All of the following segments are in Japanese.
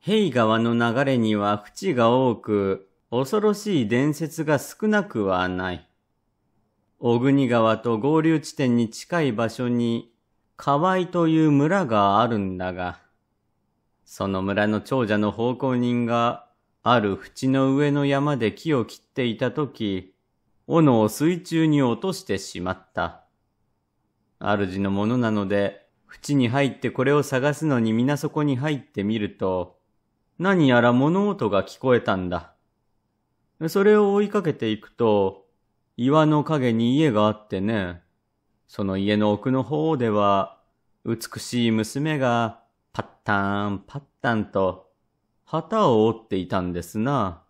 平川の流れには淵が多く、恐ろしい伝説が少なくはない。小国川と合流地点に近い場所に、河合という村があるんだが、その村の長者の奉公人が、ある淵の上の山で木を切っていたとき、斧を水中に落としてしまった。主のものなので、淵に入ってこれを探すのに皆そこに入ってみると、何やら物音が聞こえたんだ。それを追いかけていくと、岩の陰に家があってね、その家の奥の方では、美しい娘がパッタンパッタンと旗を折っていたんですな。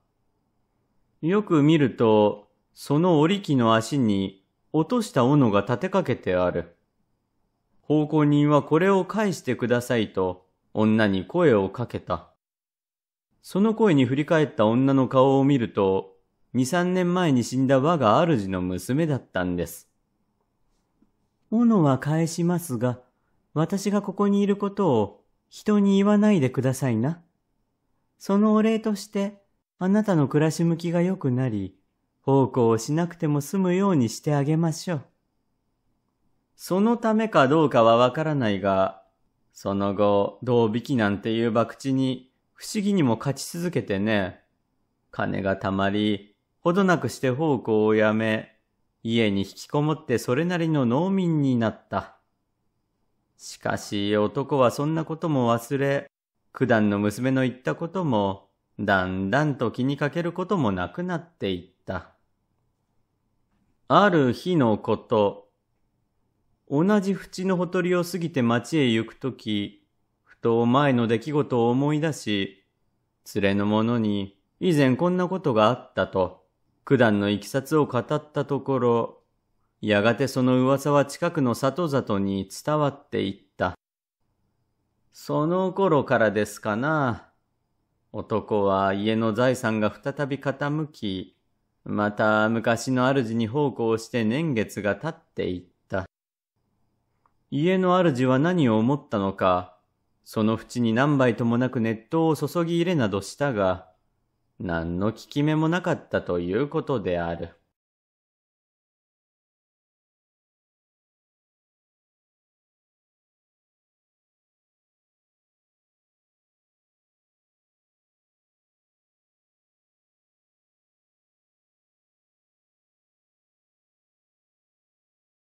よく見ると、その織機の足に落とした斧が立てかけてある。奉公人はこれを返してくださいと女に声をかけた。その声に振り返った女の顔を見ると、二三年前に死んだ我が主の娘だったんです。斧は返しますが、私がここにいることを人に言わないでくださいな。そのお礼として、あなたの暮らし向きが良くなり、奉公をしなくても済むようにしてあげましょう。そのためかどうかはわからないが、その後、同引きなんていう博打に不思議にも勝ち続けてね。金が貯まり、ほどなくして奉公をやめ、家に引きこもってそれなりの農民になった。しかし男はそんなことも忘れ、九段の娘の言ったことも、だんだんと気にかけることもなくなっていった。ある日のこと、同じ淵のほとりを過ぎて町へ行くとき、と前の出来事を思い出し、連れの者に以前こんなことがあったと、九段のいきさつを語ったところ、やがてその噂は近くの里里に伝わっていった。その頃からですかな。男は家の財産が再び傾き、また昔の主に奉公して年月が経っていった。家の主は何を思ったのか、その縁に何杯ともなく熱湯を注ぎ入れなどしたが、何の効き目もなかったということである。